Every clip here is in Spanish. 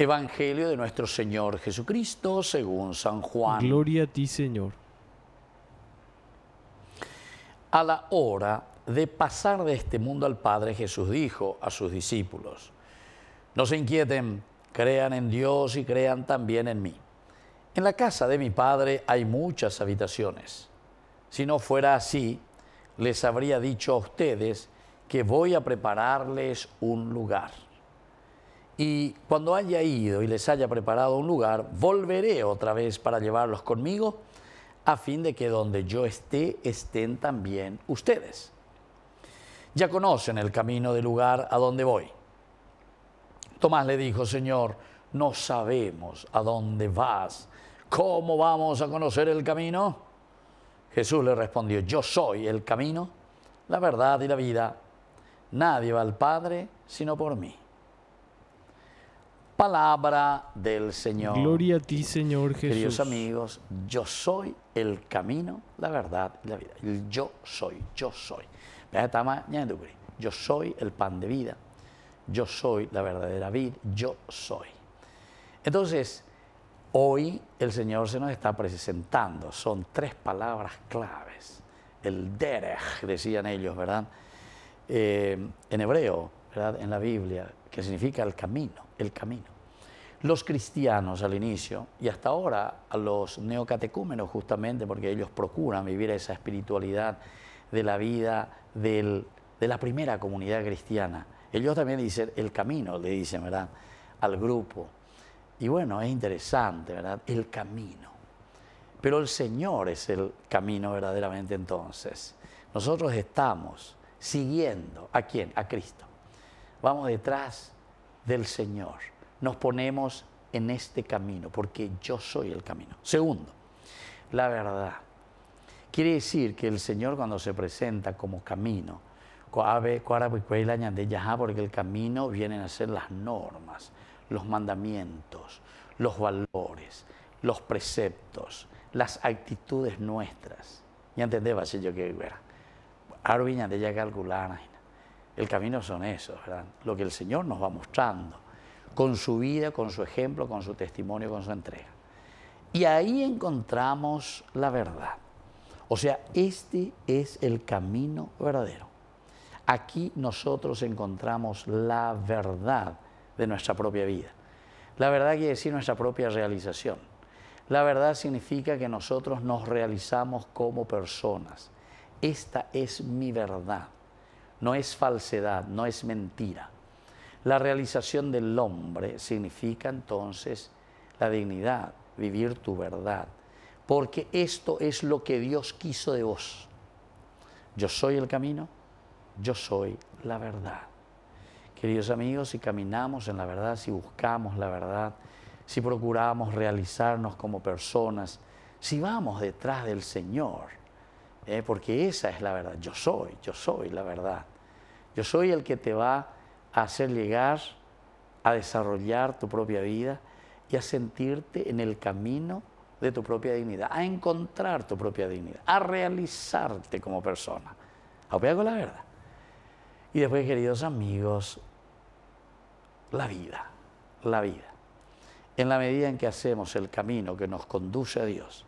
Evangelio de nuestro Señor Jesucristo según San Juan. Gloria a ti, Señor. A la hora de pasar de este mundo al Padre, Jesús dijo a sus discípulos, no se inquieten, crean en Dios y crean también en mí. En la casa de mi Padre hay muchas habitaciones. Si no fuera así, les habría dicho a ustedes que voy a prepararles un lugar. Y cuando haya ido y les haya preparado un lugar, volveré otra vez para llevarlos conmigo, a fin de que donde yo esté estén también ustedes. Ya conocen el camino del lugar a donde voy. Tomás le dijo, Señor, no sabemos a dónde vas. ¿Cómo vamos a conocer el camino? Jesús le respondió, yo soy el camino, la verdad y la vida. Nadie va al Padre sino por mí palabra del Señor. Gloria a ti, Señor Jesús. Queridos amigos, yo soy el camino, la verdad y la vida. yo soy, yo soy. Yo soy el pan de vida. Yo soy la verdadera vida. Yo soy. Entonces, hoy el Señor se nos está presentando. Son tres palabras claves. El derech, decían ellos, ¿verdad? Eh, en hebreo, ¿verdad? En la Biblia, que significa el camino el camino. Los cristianos al inicio y hasta ahora a los neocatecúmenos justamente porque ellos procuran vivir esa espiritualidad de la vida de la primera comunidad cristiana. Ellos también dicen el camino, le dicen, ¿verdad? Al grupo. Y bueno, es interesante, ¿verdad? El camino. Pero el Señor es el camino verdaderamente entonces. Nosotros estamos siguiendo a quién? A Cristo. Vamos detrás del Señor. Nos ponemos en este camino, porque yo soy el camino. Segundo, la verdad. Quiere decir que el Señor cuando se presenta como camino, pues, porque el camino vienen a ser las normas, los mandamientos, los valores, los preceptos, las actitudes nuestras. Y antes de yo que era. Ahora de ya calcular. El camino son esos, Lo que el Señor nos va mostrando, con su vida, con su ejemplo, con su testimonio, con su entrega. Y ahí encontramos la verdad. O sea, este es el camino verdadero. Aquí nosotros encontramos la verdad de nuestra propia vida. La verdad quiere decir nuestra propia realización. La verdad significa que nosotros nos realizamos como personas. Esta es mi verdad no es falsedad, no es mentira. La realización del hombre significa entonces la dignidad, vivir tu verdad, porque esto es lo que Dios quiso de vos. Yo soy el camino, yo soy la verdad. Queridos amigos, si caminamos en la verdad, si buscamos la verdad, si procuramos realizarnos como personas, si vamos detrás del Señor, ¿eh? porque esa es la verdad. Yo soy, yo soy la verdad. Yo soy el que te va a hacer llegar a desarrollar tu propia vida y a sentirte en el camino de tu propia dignidad, a encontrar tu propia dignidad, a realizarte como persona. A con la verdad. Y después, queridos amigos, la vida, la vida. En la medida en que hacemos el camino que nos conduce a Dios,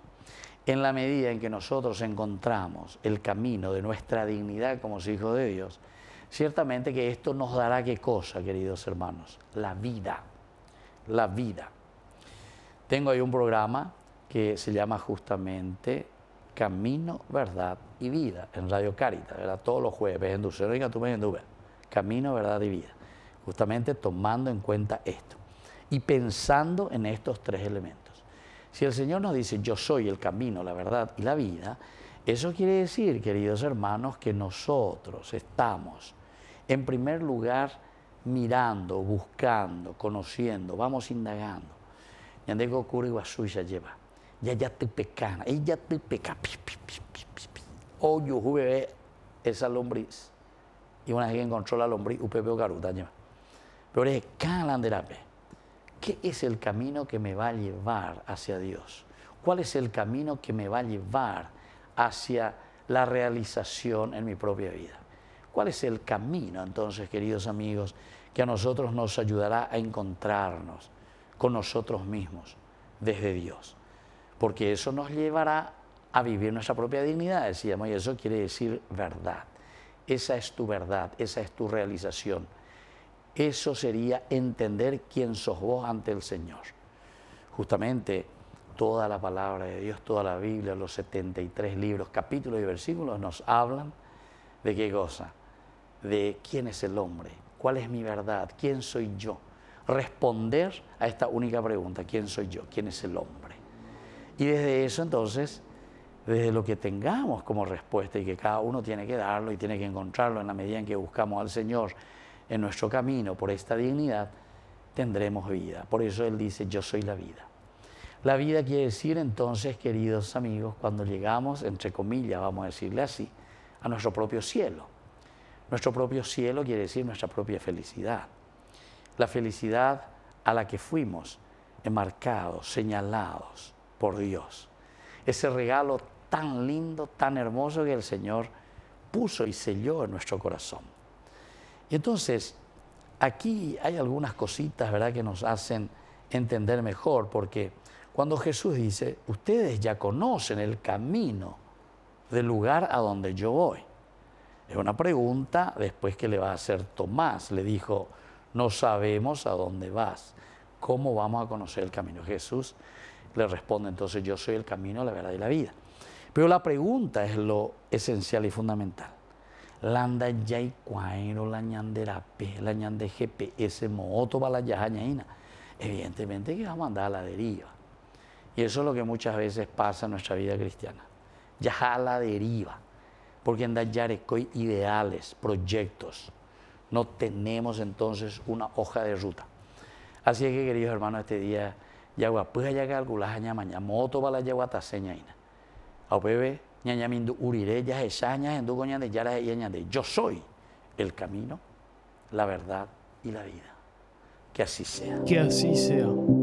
en la medida en que nosotros encontramos el camino de nuestra dignidad como hijos de Dios, ciertamente que esto nos dará qué cosa, queridos hermanos, la vida, la vida. Tengo ahí un programa que se llama justamente Camino, Verdad y Vida en Radio Caritas, ¿verdad? Todos los jueves en oiga, tú me en Camino, Verdad y Vida, justamente tomando en cuenta esto y pensando en estos tres elementos. Si el Señor nos dice, yo soy el camino, la verdad y la vida, eso quiere decir, queridos hermanos, que nosotros estamos, en primer lugar, mirando, buscando, conociendo, vamos indagando. Yandego y ya lleva. Ya ya te pecana, ella te peca. O esa lombriz. Y una vez que encontró la lombriz, UPP Garuta lleva. Pero es calanderape. ¿Qué es el camino que me va a llevar hacia Dios? ¿Cuál es el camino que me va a llevar hacia la realización en mi propia vida? ¿Cuál es el camino, entonces, queridos amigos, que a nosotros nos ayudará a encontrarnos con nosotros mismos desde Dios? Porque eso nos llevará a vivir nuestra propia dignidad, decíamos, y eso quiere decir verdad. Esa es tu verdad, esa es tu realización eso sería entender quién sos vos ante el Señor. Justamente toda la palabra de Dios, toda la Biblia, los 73 libros, capítulos y versículos nos hablan de qué cosa, de quién es el hombre, cuál es mi verdad, quién soy yo. Responder a esta única pregunta, ¿quién soy yo? ¿Quién es el hombre? Y desde eso entonces, desde lo que tengamos como respuesta y que cada uno tiene que darlo y tiene que encontrarlo en la medida en que buscamos al Señor en nuestro camino por esta dignidad, tendremos vida. Por eso Él dice, yo soy la vida. La vida quiere decir entonces, queridos amigos, cuando llegamos, entre comillas, vamos a decirle así, a nuestro propio cielo. Nuestro propio cielo quiere decir nuestra propia felicidad. La felicidad a la que fuimos enmarcados, señalados por Dios. Ese regalo tan lindo, tan hermoso que el Señor puso y selló en nuestro corazón. Y entonces, aquí hay algunas cositas, ¿verdad?, que nos hacen entender mejor, porque cuando Jesús dice, ustedes ya conocen el camino del lugar a donde yo voy. Es una pregunta después que le va a hacer Tomás. Le dijo, no sabemos a dónde vas. ¿Cómo vamos a conocer el camino? Jesús le responde entonces, yo soy el camino, la verdad y la vida. Pero la pregunta es lo esencial y fundamental landa y la ñanderape, la ñande GPS, moto para la Evidentemente que vamos a andar a la deriva. Y eso es lo que muchas veces pasa en nuestra vida cristiana. Ya a la deriva. Porque en Dayarecoy ideales, proyectos. No tenemos entonces una hoja de ruta. Así es que, queridos hermanos, este día, pues ya calculás, mañana, moto para la A ñañamindu urireyas, esañas, endugoñas de yaras y de Yo soy el camino, la verdad y la vida. Que así sea. Que así sea.